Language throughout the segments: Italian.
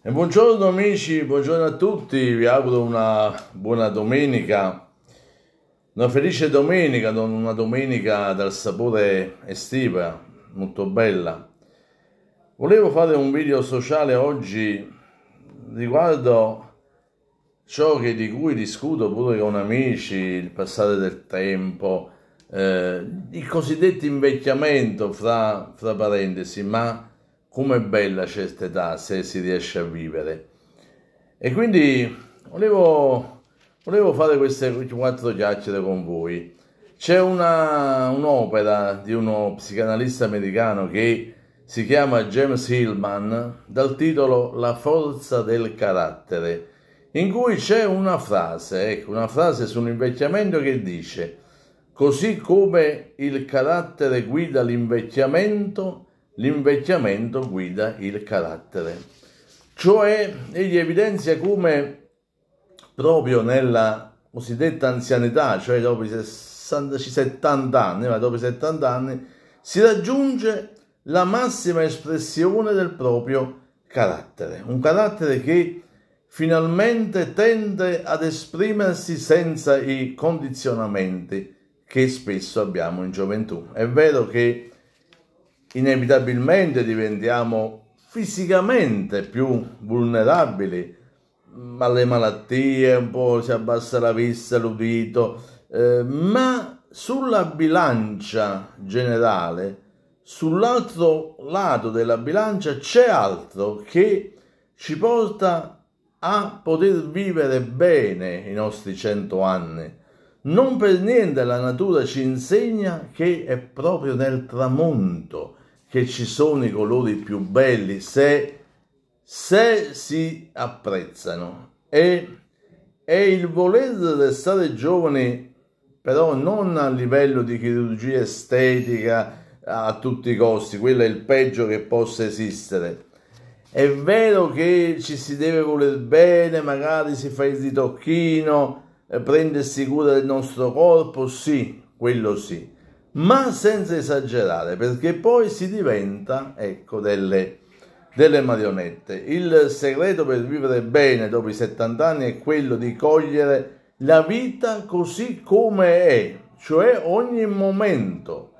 E buongiorno amici, buongiorno a tutti, vi auguro una buona domenica, una felice domenica, una domenica dal sapore estiva, molto bella. Volevo fare un video sociale oggi riguardo ciò che, di cui discuto pure con amici, il passare del tempo, eh, il cosiddetto invecchiamento fra, fra parentesi, ma com'è bella questa età se si riesce a vivere. E quindi volevo, volevo fare queste quattro chiacchiere con voi. C'è una, un'opera di uno psicanalista americano che si chiama James Hillman dal titolo La forza del carattere, in cui c'è una frase, ecco, una frase sull'invecchiamento che dice Così come il carattere guida l'invecchiamento, l'invecchiamento guida il carattere. Cioè, egli evidenzia come proprio nella cosiddetta anzianità, cioè dopo i 60, 70 anni, ma dopo i 70 anni, si raggiunge la massima espressione del proprio carattere, un carattere che finalmente tende ad esprimersi senza i condizionamenti che spesso abbiamo in gioventù. È vero che inevitabilmente diventiamo fisicamente più vulnerabili alle malattie, un po' si abbassa la vista, l'udito, eh, ma sulla bilancia generale, sull'altro lato della bilancia c'è altro che ci porta a poter vivere bene i nostri cento anni. Non per niente la natura ci insegna che è proprio nel tramonto che ci sono i colori più belli se, se si apprezzano. E, e il voler restare giovani, però non a livello di chirurgia estetica a tutti i costi, quello è il peggio che possa esistere. È vero che ci si deve voler bene, magari si fa il ritocchino, eh, prendersi cura del nostro corpo, sì, quello sì ma senza esagerare, perché poi si diventa, ecco, delle, delle marionette. Il segreto per vivere bene dopo i 70 anni è quello di cogliere la vita così come è, cioè ogni momento,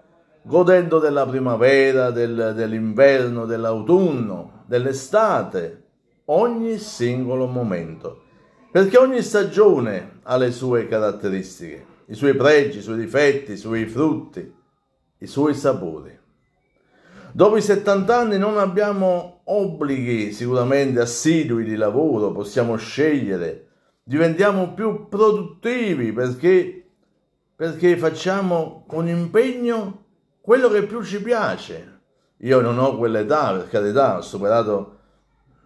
godendo della primavera, del, dell'inverno, dell'autunno, dell'estate, ogni singolo momento, perché ogni stagione ha le sue caratteristiche i suoi pregi, i suoi difetti, i suoi frutti, i suoi sapori. Dopo i 70 anni non abbiamo obblighi sicuramente assidui di lavoro, possiamo scegliere, diventiamo più produttivi perché, perché facciamo con impegno quello che più ci piace. Io non ho quell'età, per carità, ho superato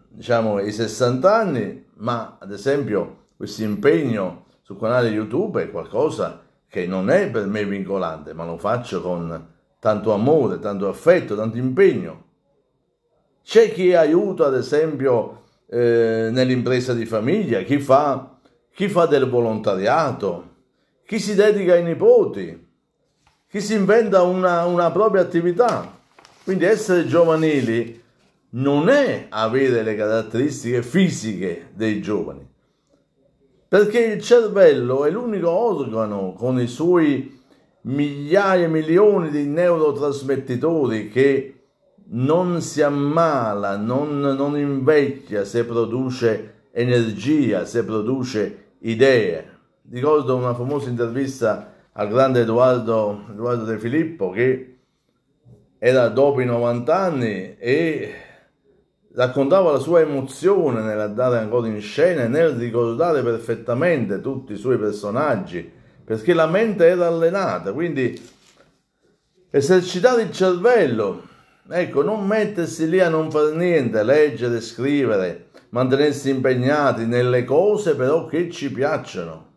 diciamo i 60 anni, ma ad esempio questo impegno sul canale YouTube è qualcosa che non è per me vincolante, ma lo faccio con tanto amore, tanto affetto, tanto impegno. C'è chi aiuta, ad esempio, eh, nell'impresa di famiglia, chi fa, chi fa del volontariato, chi si dedica ai nipoti, chi si inventa una, una propria attività. Quindi essere giovanili non è avere le caratteristiche fisiche dei giovani, perché il cervello è l'unico organo con i suoi migliaia e milioni di neurotrasmettitori che non si ammala, non, non invecchia se produce energia, se produce idee. Ricordo una famosa intervista al grande Edoardo, Edoardo De Filippo che era dopo i 90 anni e raccontava la sua emozione nell'andare ancora in scena e nel ricordare perfettamente tutti i suoi personaggi, perché la mente era allenata, quindi esercitare il cervello, ecco, non mettersi lì a non fare niente, leggere, scrivere, mantenersi impegnati nelle cose però che ci piacciono.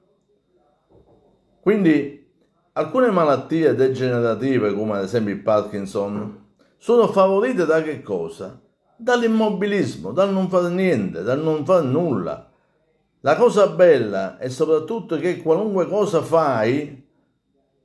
Quindi alcune malattie degenerative, come ad esempio il Parkinson, sono favorite da che cosa? dall'immobilismo, dal non fare niente, dal non fare nulla. La cosa bella è soprattutto che qualunque cosa fai,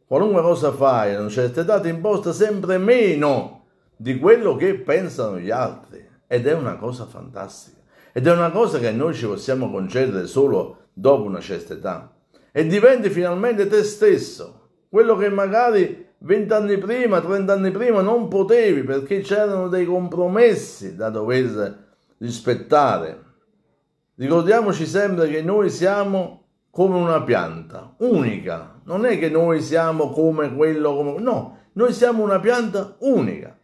qualunque cosa fai, a una certa età ti imposta sempre meno di quello che pensano gli altri. Ed è una cosa fantastica. Ed è una cosa che noi ci possiamo concedere solo dopo una certa età. E diventi finalmente te stesso, quello che magari vent'anni prima, trent'anni prima non potevi perché c'erano dei compromessi da dover rispettare. Ricordiamoci sempre che noi siamo come una pianta unica, non è che noi siamo come quello, come... no, noi siamo una pianta unica.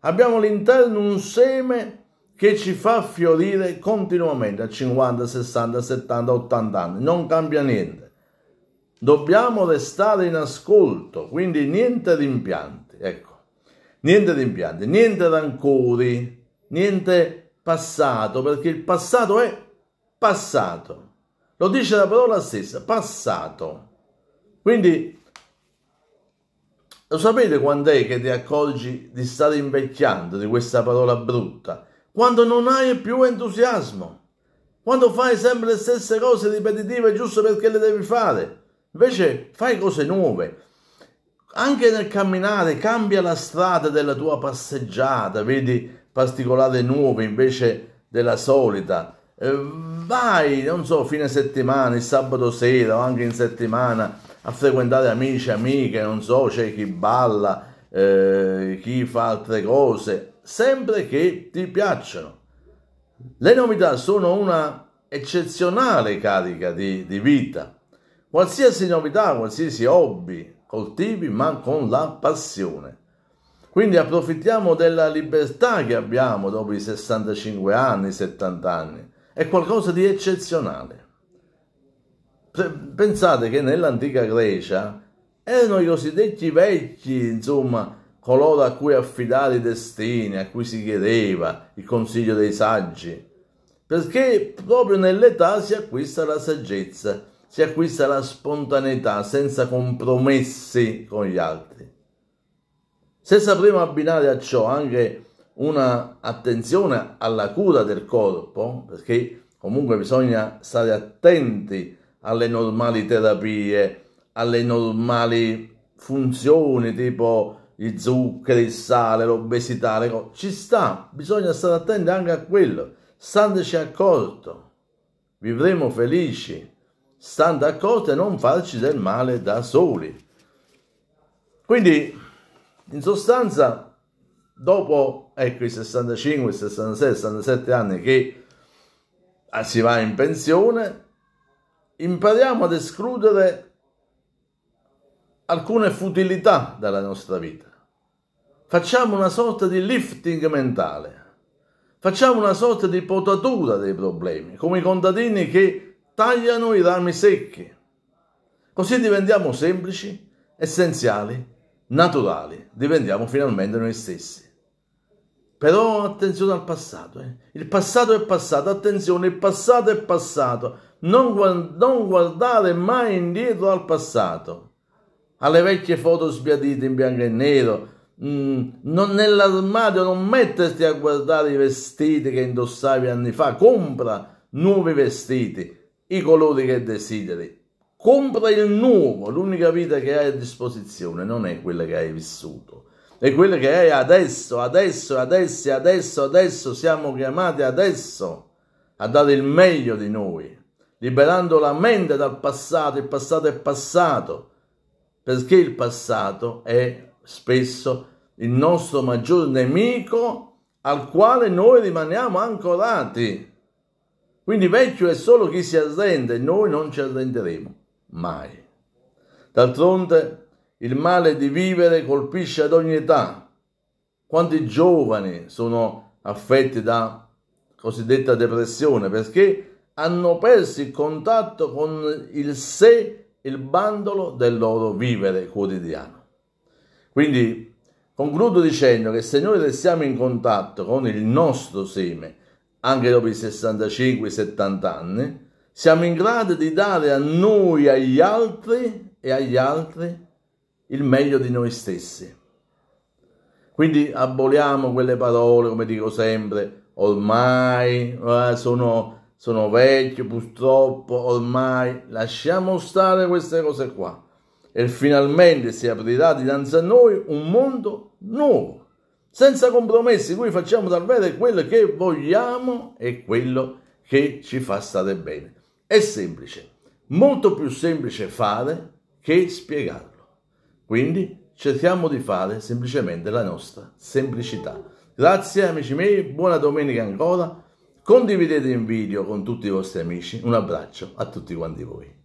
Abbiamo all'interno un seme che ci fa fiorire continuamente a 50, 60, 70, 80 anni, non cambia niente dobbiamo restare in ascolto, quindi niente rimpianti, ecco, niente rimpianti, niente rancori, niente passato, perché il passato è passato, lo dice la parola stessa, passato. Quindi lo sapete quando è che ti accorgi di stare invecchiando di questa parola brutta? Quando non hai più entusiasmo, quando fai sempre le stesse cose ripetitive giusto perché le devi fare, Invece fai cose nuove. Anche nel camminare cambia la strada della tua passeggiata, vedi particolari nuove invece della solita. Eh, vai, non so, fine settimana, il sabato sera o anche in settimana a frequentare amici, amiche, non so, c'è chi balla, eh, chi fa altre cose, sempre che ti piacciono. Le novità sono una eccezionale carica di, di vita. Qualsiasi novità, qualsiasi hobby coltivi, ma con la passione. Quindi approfittiamo della libertà che abbiamo dopo i 65 anni, 70 anni. È qualcosa di eccezionale. Pensate che nell'antica Grecia erano i cosiddetti vecchi, insomma, coloro a cui affidare i destini, a cui si chiedeva il consiglio dei saggi, perché proprio nell'età si acquista la saggezza si acquista la spontaneità senza compromessi con gli altri. Se sapremo abbinare a ciò anche una attenzione alla cura del corpo, perché comunque bisogna stare attenti alle normali terapie, alle normali funzioni tipo gli zuccheri, il sale, l'obesità, le cose. ci sta, bisogna stare attenti anche a quello, standoci accorto, vivremo felici stando accorti a non farci del male da soli. Quindi, in sostanza, dopo ecco, i 65, 66, 67 anni che ah, si va in pensione, impariamo ad escludere alcune futilità dalla nostra vita. Facciamo una sorta di lifting mentale, facciamo una sorta di potatura dei problemi, come i contadini che tagliano i rami secchi. Così diventiamo semplici, essenziali, naturali, diventiamo finalmente noi stessi. Però attenzione al passato, eh? il passato è passato, attenzione, il passato è passato, non, non guardare mai indietro al passato alle vecchie foto sbiadite in bianco e nero. Mm, non nell'armadio non metterti a guardare i vestiti che indossavi anni fa, compra nuovi vestiti, i colori che desideri. Compra il nuovo, l'unica vita che hai a disposizione non è quella che hai vissuto, è quella che hai adesso, adesso, adesso, adesso, adesso, siamo chiamati adesso a dare il meglio di noi, liberando la mente dal passato, il passato è passato, perché il passato è spesso il nostro maggior nemico al quale noi rimaniamo ancorati quindi vecchio è solo chi si arrende, noi non ci arrenderemo mai. D'altronde il male di vivere colpisce ad ogni età. Quanti giovani sono affetti da cosiddetta depressione perché hanno perso il contatto con il sé, il bandolo del loro vivere quotidiano. Quindi concludo dicendo che se noi restiamo in contatto con il nostro seme, anche dopo i 65-70 anni, siamo in grado di dare a noi, agli altri e agli altri il meglio di noi stessi. Quindi aboliamo quelle parole, come dico sempre, ormai eh, sono, sono vecchio, purtroppo, ormai. Lasciamo stare queste cose qua e finalmente si aprirà dinanzi a noi un mondo nuovo senza compromessi, Noi facciamo davvero quello che vogliamo e quello che ci fa stare bene. È semplice, molto più semplice fare che spiegarlo. Quindi cerchiamo di fare semplicemente la nostra semplicità. Grazie amici miei, buona domenica ancora, condividete il video con tutti i vostri amici, un abbraccio a tutti quanti voi.